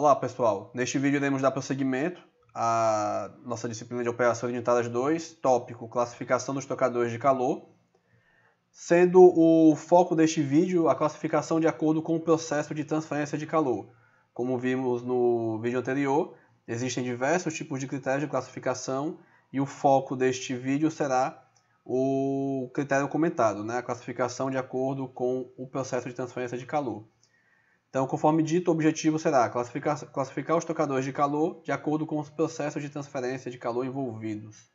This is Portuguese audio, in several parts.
Olá pessoal, neste vídeo iremos dar prosseguimento à nossa disciplina de operações orientadas 2, tópico classificação dos tocadores de calor, sendo o foco deste vídeo a classificação de acordo com o processo de transferência de calor. Como vimos no vídeo anterior, existem diversos tipos de critérios de classificação e o foco deste vídeo será o critério comentado, né? a classificação de acordo com o processo de transferência de calor. Então, conforme dito, o objetivo será classificar, classificar os tocadores de calor de acordo com os processos de transferência de calor envolvidos.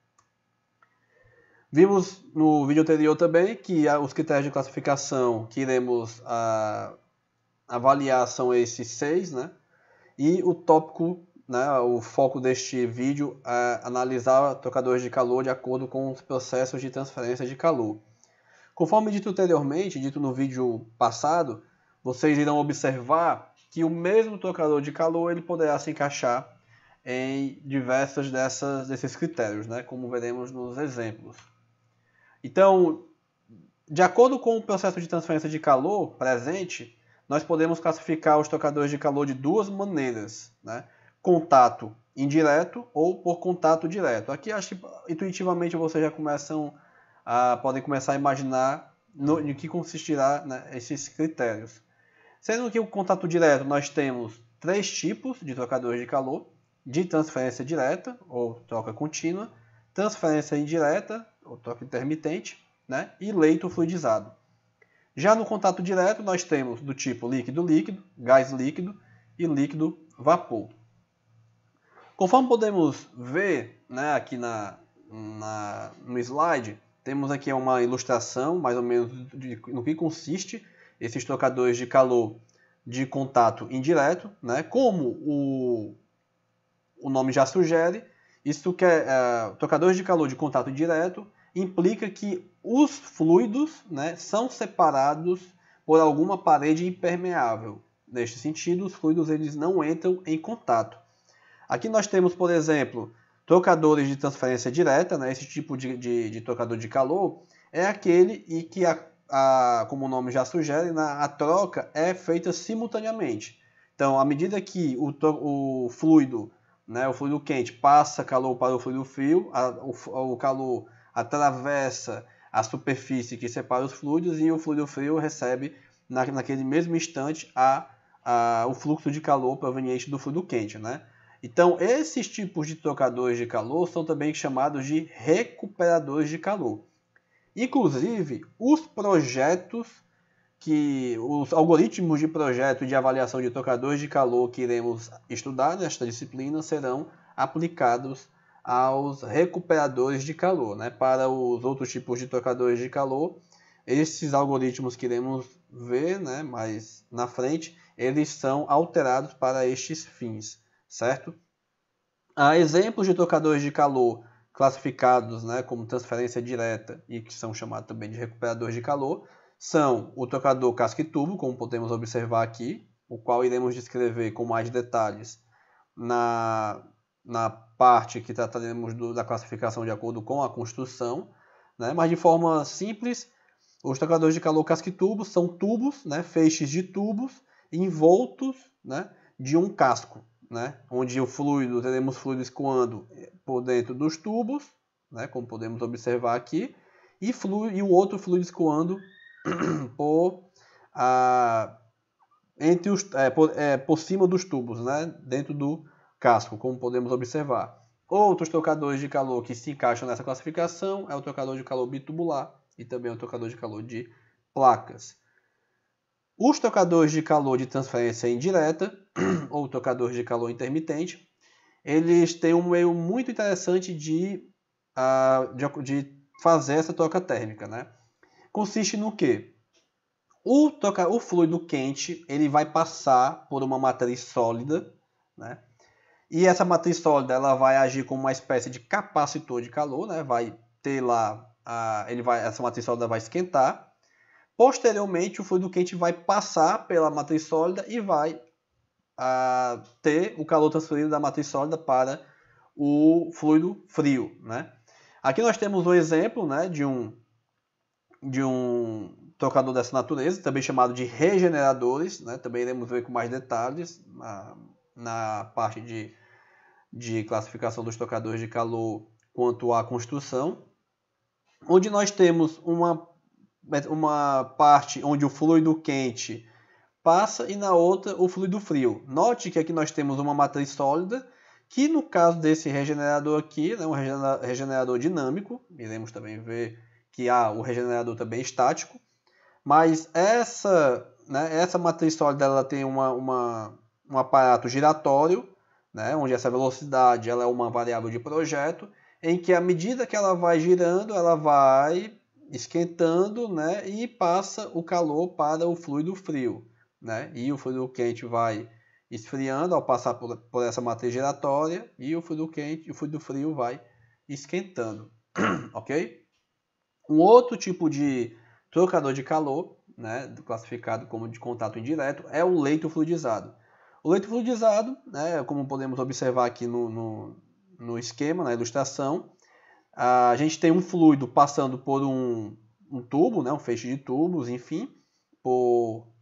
Vimos no vídeo anterior também que os critérios de classificação que iremos ah, avaliar são esses seis, né? E o tópico, né, o foco deste vídeo é analisar tocadores de calor de acordo com os processos de transferência de calor. Conforme dito anteriormente, dito no vídeo passado, vocês irão observar que o mesmo trocador de calor ele poderá se encaixar em diversos dessas, desses critérios, né? como veremos nos exemplos. Então, de acordo com o processo de transferência de calor presente, nós podemos classificar os trocadores de calor de duas maneiras: né? contato indireto ou por contato direto. Aqui acho que intuitivamente vocês já começam a podem começar a imaginar no, de que consistirá né, esses critérios. Sendo que o contato direto nós temos três tipos de trocadores de calor: de transferência direta ou troca contínua, transferência indireta ou troca intermitente, né? E leito fluidizado. Já no contato direto nós temos do tipo líquido-líquido, gás líquido e líquido-vapor. Conforme podemos ver né, aqui na, na, no slide, temos aqui uma ilustração mais ou menos de, no que consiste esses trocadores de calor de contato indireto, né? Como o, o nome já sugere, isso quer é, é, trocadores de calor de contato direto implica que os fluidos, né, são separados por alguma parede impermeável. Neste sentido, os fluidos eles não entram em contato. Aqui nós temos, por exemplo, trocadores de transferência direta, né? esse tipo de, de, de, trocador de calor é aquele em que a a, como o nome já sugere, na, né, a troca é feita simultaneamente. Então, à medida que o, o fluido, né, o fluido quente passa calor para o fluido frio, a, o, o calor atravessa a superfície que separa os fluidos e o fluido frio recebe na, naquele mesmo instante a, a, o fluxo de calor proveniente do fluido quente, né? Então, esses tipos de trocadores de calor são também chamados de recuperadores de calor. Inclusive, os projetos que os algoritmos de projeto de avaliação de tocadores de calor que iremos estudar nesta disciplina serão aplicados aos recuperadores de calor. Né? Para os outros tipos de tocadores de calor, esses algoritmos que iremos ver né, mais na frente, eles são alterados para estes fins, certo? Há exemplos de tocadores de calor classificados né, como transferência direta e que são chamados também de recuperadores de calor são o trocador casco e tubo, como podemos observar aqui, o qual iremos descrever com mais detalhes na, na parte que trataremos do, da classificação de acordo com a construção, né? mas de forma simples, os trocadores de calor casco e tubo são tubos, né, feixes de tubos envoltos né, de um casco né? onde o fluido, teremos fluido escoando eh, por dentro dos tubos, né? como podemos observar aqui, e, o e outro fluido escoando por, ah, entre os, é, por, é, por cima dos tubos, né? dentro do casco, como podemos observar. Outros trocadores de calor que se encaixam nessa classificação é o trocador de calor bitubular e também o trocador de calor de placas. Os tocadores de calor de transferência indireta, ou tocadores de calor intermitente, eles têm um meio muito interessante de, uh, de, de fazer essa troca térmica. Né? Consiste no que? O, toca, o fluido quente ele vai passar por uma matriz sólida, né? e essa matriz sólida ela vai agir como uma espécie de capacitor de calor, né? vai ter lá, uh, ele vai, essa matriz sólida vai esquentar, Posteriormente, o fluido quente vai passar pela matriz sólida e vai a, ah, ter o calor transferido da matriz sólida para o fluido frio, né? Aqui nós temos um exemplo, né, de um de um trocador dessa natureza, também chamado de regeneradores, né? Também iremos ver com mais detalhes na, na parte de, de classificação dos trocadores de calor quanto à construção, onde nós temos uma uma parte onde o fluido quente passa e na outra o fluido frio. Note que aqui nós temos uma matriz sólida, que no caso desse regenerador aqui, né, um regenerador dinâmico, iremos também ver que há o regenerador também estático, mas essa, né, essa matriz sólida ela tem uma, uma, um aparato giratório, né, onde essa velocidade ela é uma variável de projeto, em que à medida que ela vai girando, ela vai esquentando, né, e passa o calor para o fluido frio, né, e o fluido quente vai esfriando ao passar por, por essa matriz giratória e o fluido quente, o fluido frio vai esquentando, ok? Um outro tipo de trocador de calor, né, classificado como de contato indireto, é o leito fluidizado. O leito fluidizado, né, como podemos observar aqui no, no, no esquema, na ilustração, a gente tem um fluido passando por um, um tubo, né, um feixe de tubos, enfim, por,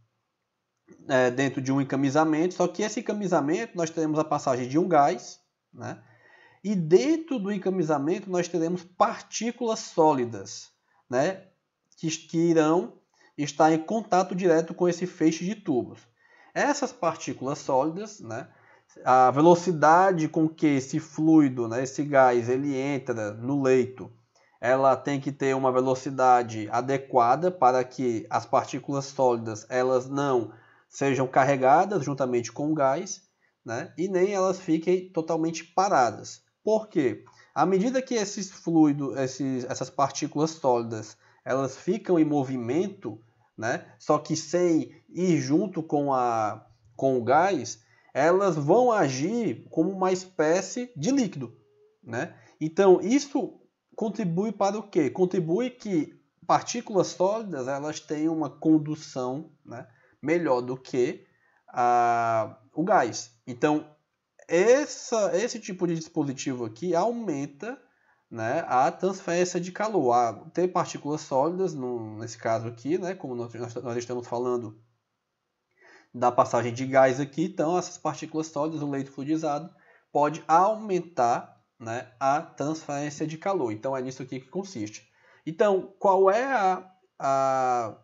é, dentro de um encaminhamento. Só que esse encaminhamento nós teremos a passagem de um gás, né, e dentro do encaminhamento nós teremos partículas sólidas, né, que, que irão estar em contato direto com esse feixe de tubos. Essas partículas sólidas, né, a velocidade com que esse fluido, né, esse gás, ele entra no leito, ela tem que ter uma velocidade adequada para que as partículas sólidas elas não sejam carregadas juntamente com o gás, né, e nem elas fiquem totalmente paradas. Por quê? À medida que esses fluidos, esses, essas partículas sólidas, elas ficam em movimento, né, só que sem ir junto com, a, com o gás, elas vão agir como uma espécie de líquido, né? Então, isso contribui para o quê? Contribui que partículas sólidas elas têm uma condução né, melhor do que o gás. Então, essa, esse tipo de dispositivo aqui aumenta né, a transferência de calor. A ter partículas sólidas, no, nesse caso aqui, né, como nós, nós estamos falando da passagem de gás aqui, então essas partículas sólidas, o leito fluidizado, pode aumentar né, a transferência de calor. Então é nisso aqui que consiste. Então, qual é a, a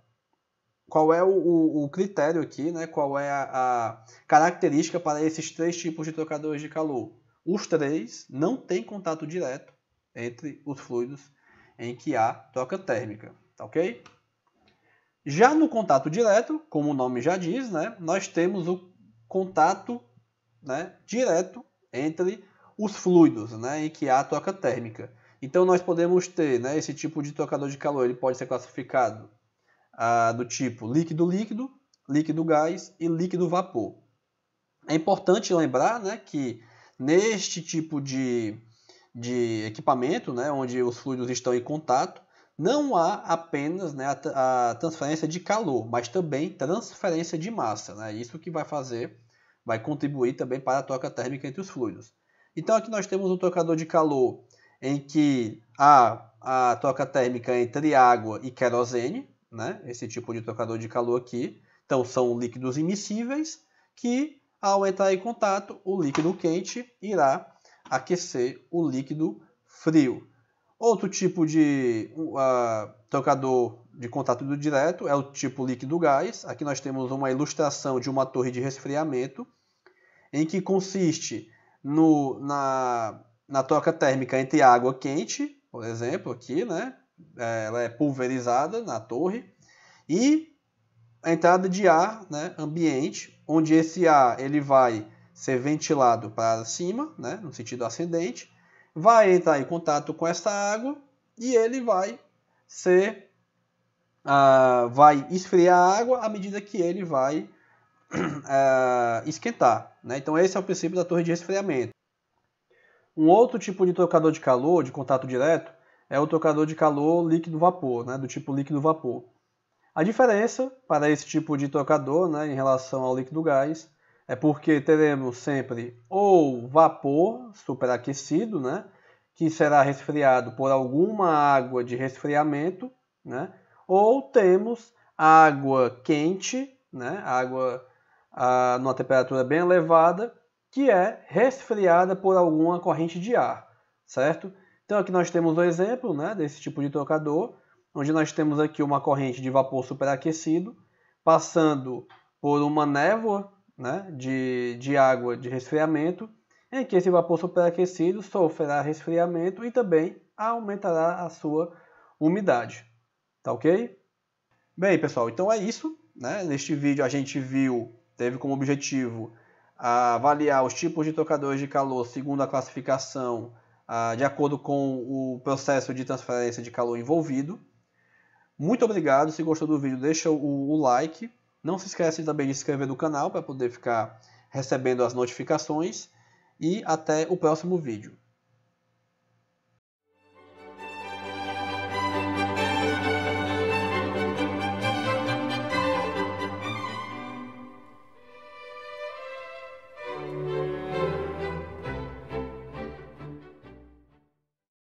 qual é o, o, o, critério aqui, né? qual é a, a, característica para esses três tipos de trocadores de calor. Os três não têm contato direto entre os fluidos em que há troca térmica, tá ok? Já no contato direto, como o nome já diz, né, nós temos o contato né, direto entre os fluidos né, em que há a troca térmica. Então nós podemos ter né, esse tipo de trocador de calor, ele pode ser classificado ah, do tipo líquido-líquido, líquido-gás e líquido-vapor. É importante lembrar né, que neste tipo de, de equipamento, né, onde os fluidos estão em contato, não há apenas né, a, a, transferência de calor, mas também transferência de massa. Né? Isso que vai fazer, vai contribuir também para a troca térmica entre os fluidos. Então aqui nós temos um trocador de calor em que há a troca térmica entre água e querosene, né? esse tipo de trocador de calor aqui. Então são líquidos imissíveis que, ao entrar em contato, o líquido quente irá aquecer o líquido frio. Outro tipo de uh, trocador de contato direto é o tipo líquido gás. Aqui nós temos uma ilustração de uma torre de resfriamento, em que consiste no, na, na troca térmica entre água quente, por exemplo, aqui, né? É, ela é pulverizada na torre, e a entrada de ar né, ambiente, onde esse ar ele vai ser ventilado para cima, né, no sentido ascendente, vai entrar em contato com essa água e ele vai ser uh, vai esfriar a água à medida que ele vai uh, esquentar. Né? Então esse é o princípio da torre de resfriamento. Um outro tipo de trocador de calor, de contato direto, é o trocador de calor líquido-vapor, né? do tipo líquido-vapor. A diferença para esse tipo de trocador né, em relação ao líquido-gás é porque teremos sempre ou vapor superaquecido, né, que será resfriado por alguma água de resfriamento, né, ou temos água quente, né, água a, numa temperatura bem elevada, que é resfriada por alguma corrente de ar, certo? Então aqui nós temos um exemplo né, desse tipo de trocador, onde nós temos aqui uma corrente de vapor superaquecido passando por uma névoa né, de, de água de resfriamento, em que esse vapor superaquecido sofrerá resfriamento e também aumentará a sua umidade. Tá ok? Bem, pessoal, então é isso. Né? Neste vídeo a gente viu, teve como objetivo avaliar os tipos de trocadores de calor segundo a classificação ah, de acordo com o processo de transferência de calor envolvido. Muito obrigado. Se gostou do vídeo, deixa o like. Não se esquece também de se inscrever no canal para poder ficar recebendo as notificações. E até o próximo vídeo.